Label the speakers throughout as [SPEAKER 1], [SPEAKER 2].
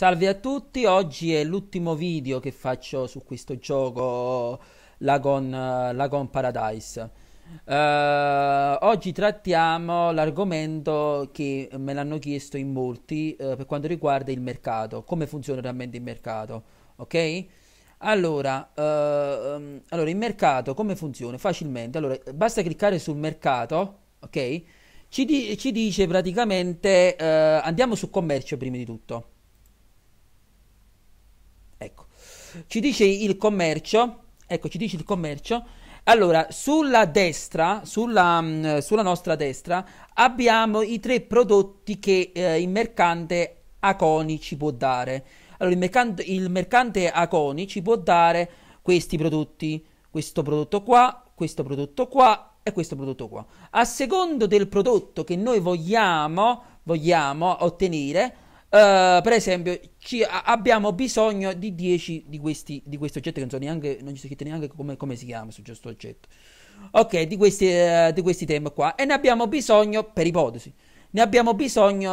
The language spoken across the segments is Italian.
[SPEAKER 1] Salve a tutti, oggi è l'ultimo video che faccio su questo gioco Lagon, Lagon Paradise. Uh, oggi trattiamo l'argomento che me l'hanno chiesto in molti uh, per quanto riguarda il mercato, come funziona realmente il mercato, ok? Allora, uh, allora, il mercato come funziona? Facilmente, allora, basta cliccare sul mercato, ok? Ci, di ci dice praticamente, eh, andiamo su commercio prima di tutto Ci dice il commercio, ecco, ci dice il commercio. Allora, sulla destra, sulla, mm, sulla nostra destra, abbiamo i tre prodotti che eh, il mercante Aconi ci può dare. Allora, il mercante, il mercante Aconi ci può dare questi prodotti, questo prodotto qua, questo prodotto qua e questo prodotto qua. A secondo del prodotto che noi vogliamo, vogliamo ottenere, Uh, per esempio, ci, a, abbiamo bisogno di 10 di questi, di questi oggetti che non, so neanche, non ci sono scritti neanche come, come si chiama su questo oggetto. Ok, di questi, uh, di questi temi qua. E ne abbiamo bisogno per ipotesi. Ne abbiamo bisogno,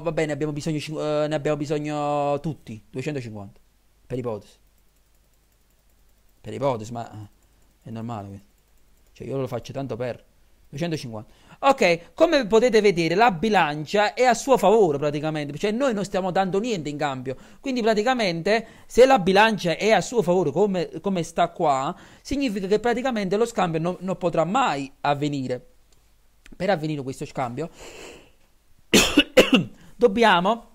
[SPEAKER 1] va bene, abbiamo bisogno, uh, ne abbiamo bisogno tutti, 250, per ipotesi. Per ipotesi, ma è normale. Cioè io lo faccio tanto per 250. Ok, come potete vedere la bilancia è a suo favore praticamente, cioè noi non stiamo dando niente in cambio, quindi praticamente se la bilancia è a suo favore come, come sta qua, significa che praticamente lo scambio non, non potrà mai avvenire. Per avvenire questo scambio dobbiamo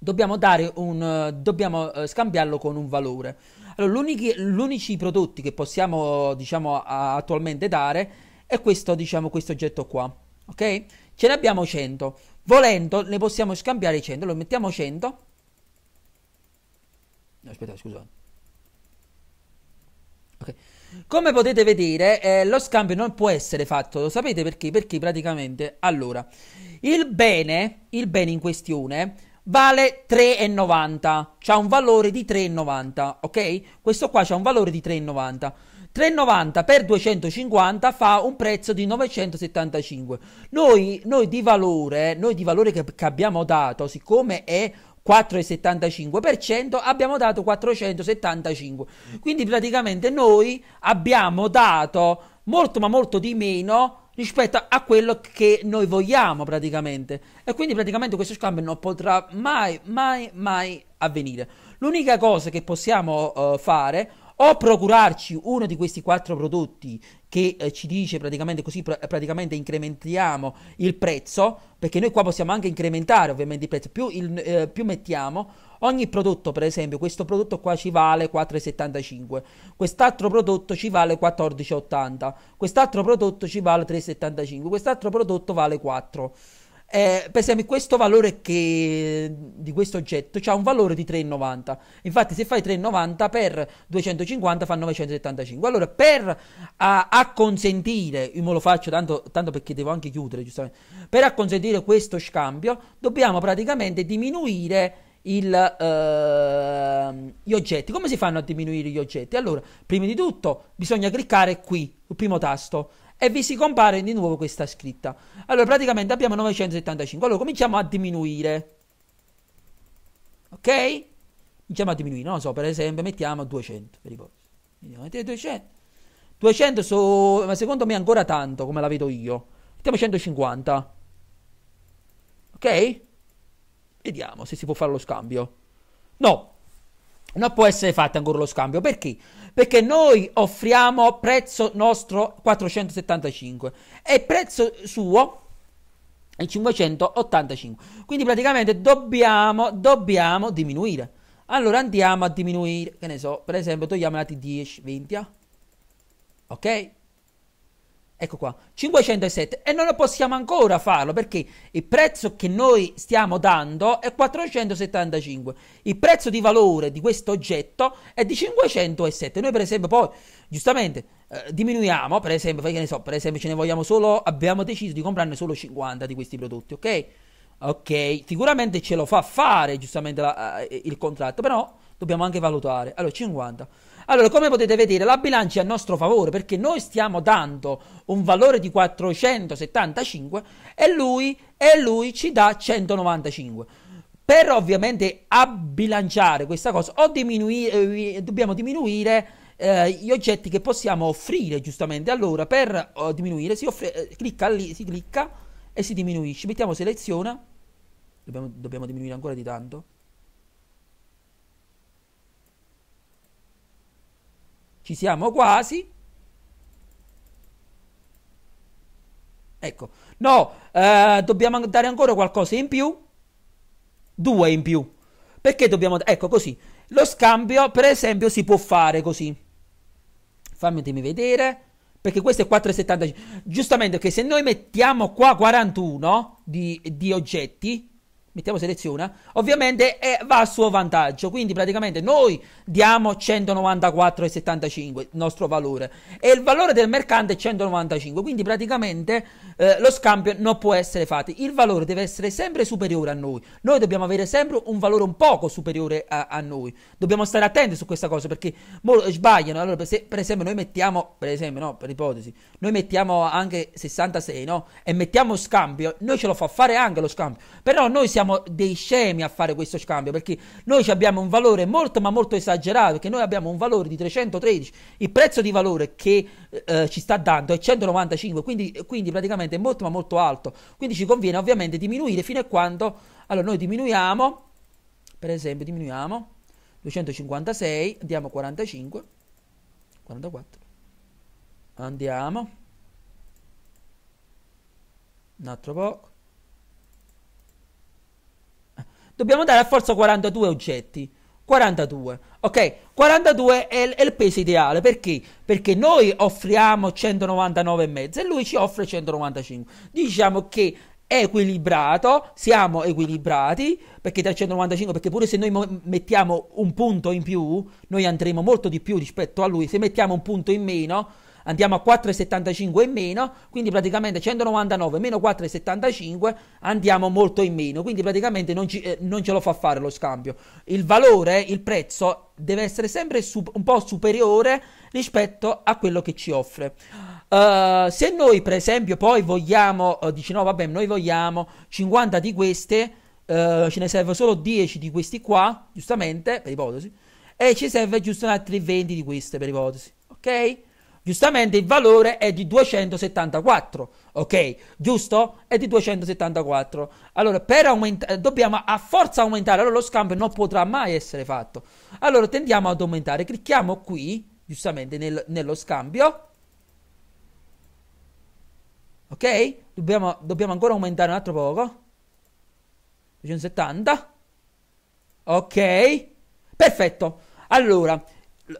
[SPEAKER 1] dobbiamo, dare un, dobbiamo eh, scambiarlo con un valore. Allora, gli unici prodotti che possiamo diciamo, attualmente dare è questo, diciamo, questo oggetto qua, ok? Ce ne abbiamo 100, volendo ne possiamo scambiare 100, lo mettiamo 100, no, aspetta, scusa. ok, come potete vedere, eh, lo scambio non può essere fatto, lo sapete perché? Perché praticamente, allora, il bene, il bene in questione vale 3,90, c'ha un valore di 3,90, ok? Questo qua c'ha un valore di 3,90. 3,90 per 250 fa un prezzo di 975. Noi, noi di valore, noi di valore che, che abbiamo dato, siccome è 4,75%, abbiamo dato 475. Quindi praticamente noi abbiamo dato molto ma molto di meno rispetto a quello che noi vogliamo praticamente. E quindi praticamente questo scambio non potrà mai, mai, mai avvenire. L'unica cosa che possiamo uh, fare o procurarci uno di questi quattro prodotti che eh, ci dice praticamente così pr- praticamente incrementiamo il prezzo perché noi qua possiamo anche incrementare ovviamente il prezzo più, il, eh, più mettiamo ogni prodotto per esempio questo prodotto qua ci vale 4,75 quest'altro prodotto ci vale 14,80 quest'altro prodotto ci vale 3,75 quest'altro prodotto vale 4 eh, per esempio, questo valore che, di questo oggetto ha un valore di 3,90. Infatti, se fai 3,90 per 250 fa 975. Allora, per acconsentire, io me lo faccio tanto, tanto perché devo anche chiudere, giustamente, per acconsentire questo scambio, dobbiamo praticamente diminuire il, uh, gli oggetti. Come si fanno a diminuire gli oggetti? Allora, prima di tutto bisogna cliccare qui, il primo tasto e vi si compare di nuovo questa scritta. Allora, praticamente abbiamo 975. Allora, cominciamo a diminuire. Ok? Cominciamo a diminuire, non lo so, per esempio, mettiamo 200, per ipotesi. Mettiamo 200. 200 so, ma secondo me è ancora tanto, come la vedo io. Mettiamo 150. Ok? Vediamo se si può fare lo scambio. No, non può essere fatto ancora lo scambio. Perché? Perché noi offriamo prezzo nostro 475 e prezzo suo è 585. Quindi praticamente dobbiamo, dobbiamo diminuire. Allora andiamo a diminuire, che ne so, per esempio togliamo la T10, 20, ok? Ecco qua, 507 e non lo possiamo ancora farlo perché il prezzo che noi stiamo dando è 475. Il prezzo di valore di questo oggetto è di 507. Noi per esempio poi giustamente eh, diminuiamo, per esempio, perché ne so, per esempio ce ne vogliamo solo abbiamo deciso di comprarne solo 50 di questi prodotti, ok? Ok, sicuramente ce lo fa fare giustamente la, eh, il contratto, però dobbiamo anche valutare. Allora, 50. Allora, come potete vedere, la bilancia è a nostro favore perché noi stiamo dando un valore di 475 e lui, e lui ci dà 195. Per ovviamente abbilanciare questa cosa, o diminuire, eh, dobbiamo diminuire eh, gli oggetti che possiamo offrire, giustamente. Allora, per oh, diminuire, si, offre, eh, clicca lì, si clicca e si diminuisce. Mettiamo seleziona. Dobbiamo, dobbiamo diminuire ancora di tanto. Ci siamo quasi. Ecco, no, eh, dobbiamo dare ancora qualcosa in più. Due in più. Perché dobbiamo... Ecco, così. Lo scambio, per esempio, si può fare così. Fammi vedere. Perché questo è 4,75. Giustamente, che se noi mettiamo qua 41 di, di oggetti, mettiamo seleziona, ovviamente è, va a suo vantaggio. Quindi praticamente noi diamo 194,75 il nostro valore e il valore del mercante è 195. Quindi praticamente eh, lo scambio non può essere fatto. Il valore deve essere sempre superiore a noi. Noi dobbiamo avere sempre un valore un poco superiore a, a noi. Dobbiamo stare attenti su questa cosa perché eh, sbagliano. Allora, se, per esempio, noi mettiamo, per esempio, no, per ipotesi, noi mettiamo anche 66, no? E mettiamo scambio, noi ce lo fa fare anche lo scambio. Però noi siamo siamo dei scemi a fare questo scambio perché noi abbiamo un valore molto ma molto esagerato perché noi abbiamo un valore di 313 il prezzo di valore che eh, eh ci sta dando è 195 quindi, quindi praticamente è molto ma molto alto quindi ci conviene ovviamente diminuire fino a quando allora noi diminuiamo per esempio diminuiamo 256 andiamo 45 44 andiamo un altro po' dobbiamo dare a forza 42 oggetti. 42, ok? 42 è, è il peso ideale perché? Perché noi offriamo 199,5 e lui ci offre 195. Diciamo che equilibrato, siamo equilibrati, perché 395, perché pure se noi mettiamo un punto in più, noi andremo molto di più rispetto a lui, se mettiamo un punto in meno, andiamo a 4,75 in meno, quindi praticamente 199 meno 4,75 andiamo molto in meno, quindi praticamente non, ci, eh, non ce lo fa fare lo scambio. Il valore, il prezzo deve essere sempre sup- un po' superiore rispetto a quello che ci offre. Uh, se noi per esempio poi vogliamo, uh, dici no vabbè noi vogliamo 50 di queste, uh, ce ne serve solo 10 di questi qua, giustamente, per ipotesi, e ci serve giusto un altri 20 di queste per ipotesi, ok? Giustamente il valore è di 274, ok? Giusto? È di 274. Allora, per aumentare, eh, dobbiamo a forza aumentare, allora lo scambio non potrà mai essere fatto. Allora tendiamo ad aumentare, clicchiamo qui, giustamente nel, nello scambio. Ok? Dobbiamo, dobbiamo ancora aumentare un altro poco. 270. Ok? Perfetto. Allora,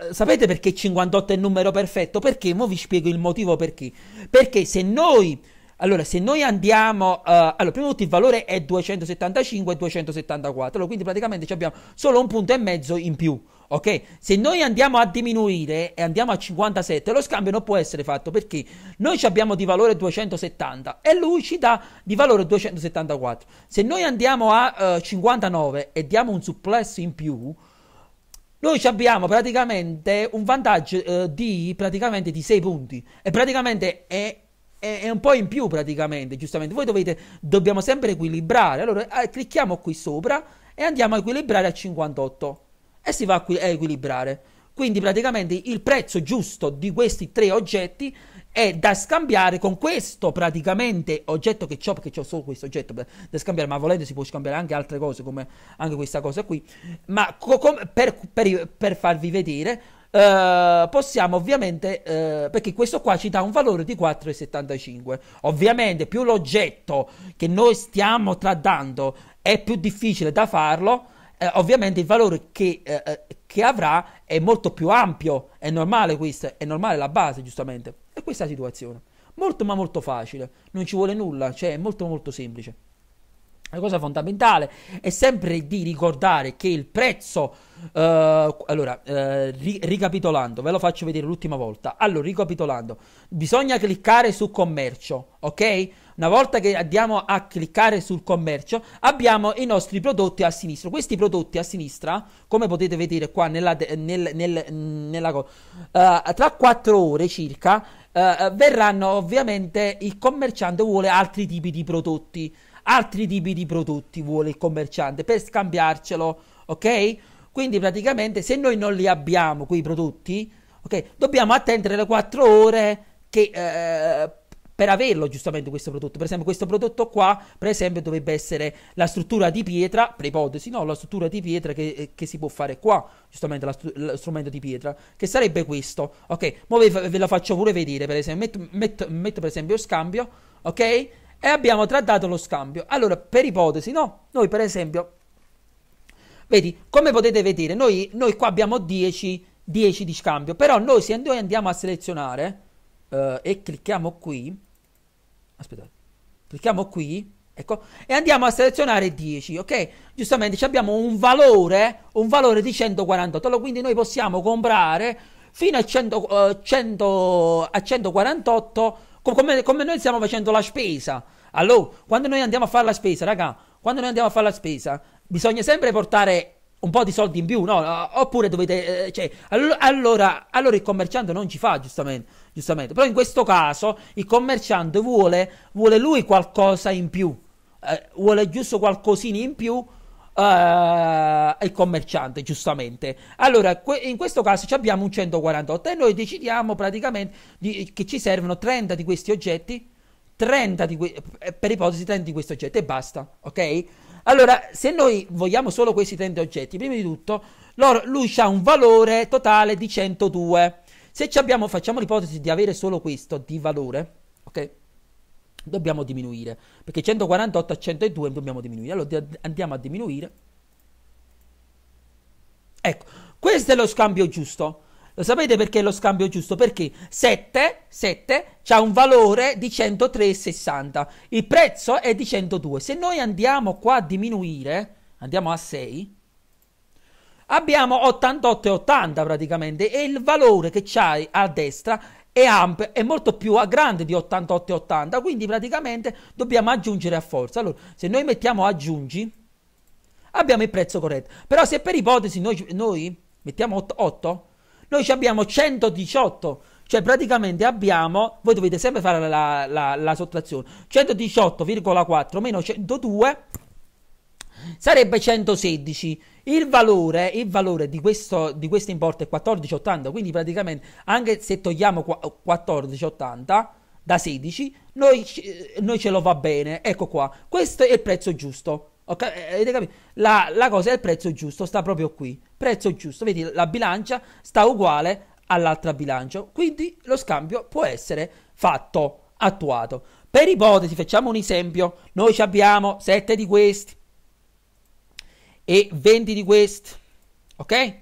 [SPEAKER 1] eh, sapete perché 58 è il numero perfetto? Perché? Mo vi spiego il motivo perché. Perché se noi allora, se noi andiamo, uh, allora, prima di tutto il valore è 275 e 274, allora, quindi praticamente abbiamo solo un punto e mezzo in più, ok? Se noi andiamo a diminuire e andiamo a 57, lo scambio non può essere fatto perché noi abbiamo di valore 270 e lui ci dà di valore 274. Se noi andiamo a uh, eh, 59 e diamo un supplesso in più, noi abbiamo praticamente un vantaggio eh, di, praticamente, di 6 punti. E praticamente è, è, è, un po' in più, praticamente, giustamente. Voi dovete, dobbiamo sempre equilibrare. Allora, eh, clicchiamo qui sopra e andiamo a equilibrare a 58. E si va a equilibrare. Quindi praticamente il prezzo giusto di questi tre oggetti è da scambiare con questo praticamente oggetto che ho, perché ho solo questo oggetto da scambiare, ma volendo si può scambiare anche altre cose come anche questa cosa qui, ma co- com- per, per, per, farvi vedere uh, possiamo ovviamente, uh, perché questo qua ci dà un valore di 4,75, ovviamente più l'oggetto che noi stiamo tradando è più difficile da farlo, eh, ovviamente il valore che, eh, eh che avrà è molto più ampio, è normale questo, è normale la base giustamente. E questa è la situazione. Molto ma molto facile, non ci vuole nulla, cioè è molto molto semplice. La cosa fondamentale è sempre di ricordare che il prezzo. Eh, allora, eh, ri- ricapitolando, ve lo faccio vedere l'ultima volta. Allora, ricapitolando, bisogna cliccare su commercio, ok? Una volta che andiamo a cliccare sul commercio, abbiamo i nostri prodotti a sinistra. Questi prodotti a sinistra, come potete vedere qua nella. nel, nel, nella co- uh, tra 4 ore circa, uh, verranno ovviamente il commerciante vuole altri tipi di prodotti altri tipi di prodotti vuole il commerciante per scambiarcelo, ok? Quindi praticamente se noi non li abbiamo quei prodotti, ok, dobbiamo attendere le 4 ore che, eh, per averlo giustamente questo prodotto. Per esempio questo prodotto qua, per esempio, dovrebbe essere la struttura di pietra, per ipotesi, no, la struttura di pietra che, eh, che si può fare qua, giustamente la, lo strumento di pietra, che sarebbe questo, ok? Ora ve, ve, lo faccio pure vedere, per esempio, metto, metto, metto per esempio scambio, ok? e abbiamo trattato lo scambio. Allora, per ipotesi, no? Noi per esempio, vedi, come potete vedere, noi, noi qua abbiamo 10, 10 di scambio, però noi se noi andiamo a selezionare uh, e clicchiamo qui, aspettate, clicchiamo qui, ecco, e andiamo a selezionare 10, ok? Giustamente abbiamo un valore, un valore di 148, allora quindi noi possiamo comprare fino a, 100, uh, 100, a 148 come, come noi stiamo facendo la spesa. Allora, quando noi andiamo a fare la spesa, raga, quando noi andiamo a fare la spesa, bisogna sempre portare un po' di soldi in più, no? Oppure dovete. Eh, cioè, allora, allora, il commerciante non ci fa, giustamente, giustamente. Però in questo caso il commerciante vuole, vuole lui qualcosa in più, eh, vuole giusto qualcosina in più uh, il commerciante, giustamente. Allora, que- in questo caso abbiamo un 148 e noi decidiamo praticamente di- che ci servono 30 di questi oggetti, 30 di que- eh, per ipotesi 30 di questi oggetti e basta, ok? Allora, se noi vogliamo solo questi 30 oggetti, prima di tutto, loro, lui ha un valore totale di 102. Se abbiamo, facciamo l'ipotesi di avere solo questo di valore, ok? dobbiamo diminuire, perché 148 a 102 dobbiamo diminuire, allora andiamo a diminuire. Ecco, questo è lo scambio giusto. Lo sapete perché è lo scambio giusto? Perché 7, 7 ha un valore di 103,60, il prezzo è di 102. Se noi andiamo qua a diminuire, andiamo a 6, abbiamo 88,80 praticamente e il valore che c'hai a destra e amp è molto più grande di 88,80 quindi praticamente dobbiamo aggiungere a forza allora se noi mettiamo aggiungi abbiamo il prezzo corretto però se per ipotesi noi, noi mettiamo 8, 8 noi abbiamo 118 cioè praticamente abbiamo voi dovete sempre fare la, la, la sottrazione 118,4 meno 102 sarebbe 116. Il valore, il valore di, questo, di questo importo è 14,80, quindi praticamente anche se togliamo 14,80 da 16, noi, noi, ce lo va bene. Ecco qua, questo è il prezzo giusto. Okay? Eh, eh, avete capito? La, la cosa è il prezzo giusto, sta proprio qui. Prezzo giusto, vedi la bilancia sta uguale all'altra bilancia, quindi lo scambio può essere fatto, attuato. Per ipotesi, facciamo un esempio, noi abbiamo 7 di questi, e 20 di questi, ok?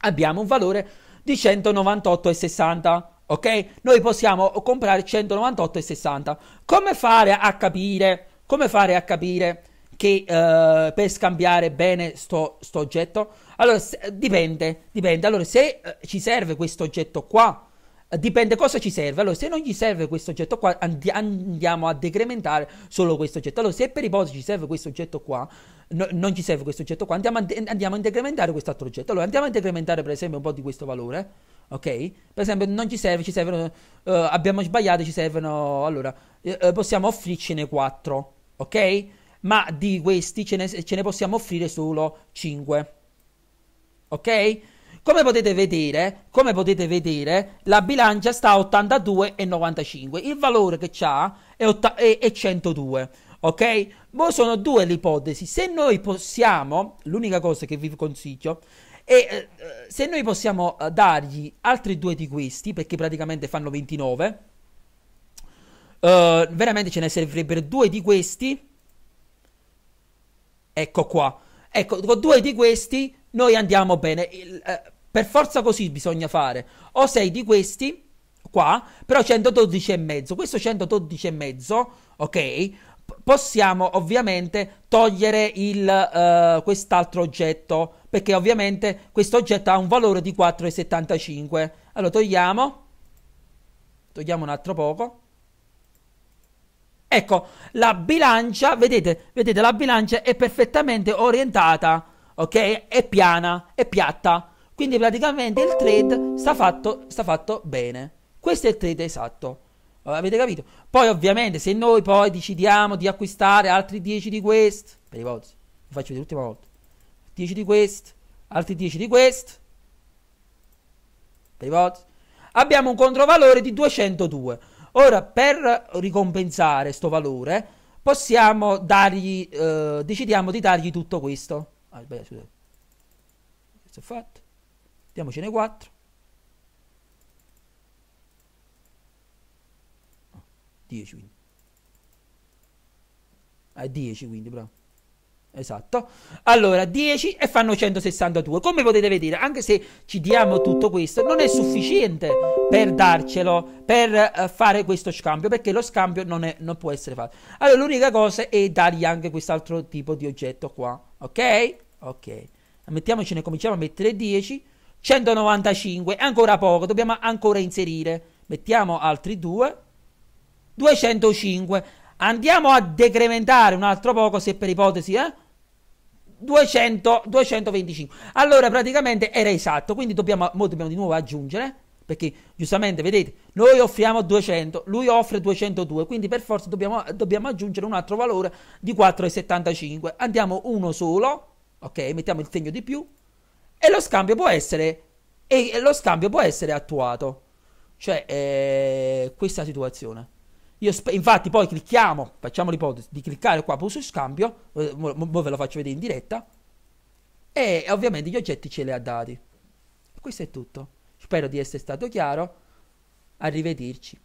[SPEAKER 1] Abbiamo un valore di 198,60, ok? Noi possiamo comprare 198,60. Come fare a capire, come fare a capire che uh, per scambiare bene sto, sto oggetto? Allora, se, dipende, dipende. Allora, se uh, ci serve questo oggetto qua, Dipende cosa ci serve. Allora, se non gli serve questo oggetto qua, andi- andiamo a decrementare solo questo oggetto. Allora, se per ipotesi ci serve questo oggetto qua, no, non ci serve questo oggetto qua, andiamo a, de- andiamo a decrementare quest'altro oggetto. Allora, andiamo a decrementare, per esempio, un po' di questo valore. Ok? Per esempio, non ci serve, ci servono. Uh, abbiamo sbagliato, ci servono. Allora, uh, possiamo offrircene 4. Ok? Ma di questi ce ne, ce ne possiamo offrire solo 5. Ok? Come potete vedere, come potete vedere la bilancia sta a 82,95. Il valore che c'ha è, è, è 102. Ok? Mo sono due le ipotesi. Se noi possiamo, l'unica cosa che vi consiglio è eh, se noi possiamo eh, dargli altri due di questi, perché praticamente fanno 29, eh, veramente ce ne servirebbero due di questi. Ecco qua. Ecco, con due di questi noi andiamo bene. Il, eh, per forza così bisogna fare. O sei di questi qua, però 112 e mezzo. Questo 112 e mezzo, ok? possiamo ovviamente togliere il, uh, quest'altro oggetto, perché ovviamente questo oggetto ha un valore di 4,75. Allora togliamo, togliamo un altro poco. Ecco, la bilancia, vedete, vedete, la bilancia è perfettamente orientata ok? È piana, è piatta. Quindi praticamente il trade sta fatto, sta fatto bene. Questo è il trade esatto. Avete capito? Poi ovviamente se noi poi decidiamo di acquistare altri 10 di quest, per i pozzi, vi faccio vedere l'ultima volta. 10 di quest, altri 10 di quest, per i pozzi, abbiamo un controvalore di 202. Ora per ricompensare questo valore possiamo dargli, eh, decidiamo di dargli tutto questo ah beh, scusate. questo è fatto diamocene 4 10 ah, quindi ah, 10 quindi bravo Esatto. Allora, 10 e fanno 162. Come potete vedere, anche se ci diamo tutto questo, non è sufficiente per darcelo, per uh, fare questo scambio, perché lo scambio non, è, non può essere fatto. Allora, l'unica cosa è dargli anche quest'altro tipo di oggetto qua. Ok? Ok. Mettiamocene, cominciamo a mettere 10. 195, è ancora poco, dobbiamo ancora inserire. Mettiamo altri 2. 205. Andiamo a decrementare un altro poco, se per ipotesi, eh? 200, 225. Allora, praticamente era esatto, quindi dobbiamo, dobbiamo di nuovo aggiungere perché giustamente, vedete, noi offriamo 200, lui offre 202, quindi per forza dobbiamo, dobbiamo aggiungere un altro valore di 4,75. Andiamo uno solo, ok, mettiamo il segno di più, e lo scambio può essere, e, lo scambio può essere attuato. Cioè, eh, questa situazione. Sp- infatti poi clicchiamo, facciamo l'ipotesi di cliccare qua su scambio, eh, ora ve lo faccio vedere in diretta, e ovviamente gli oggetti ce li ha dati. Questo è tutto. Spero di essere stato chiaro. Arrivederci.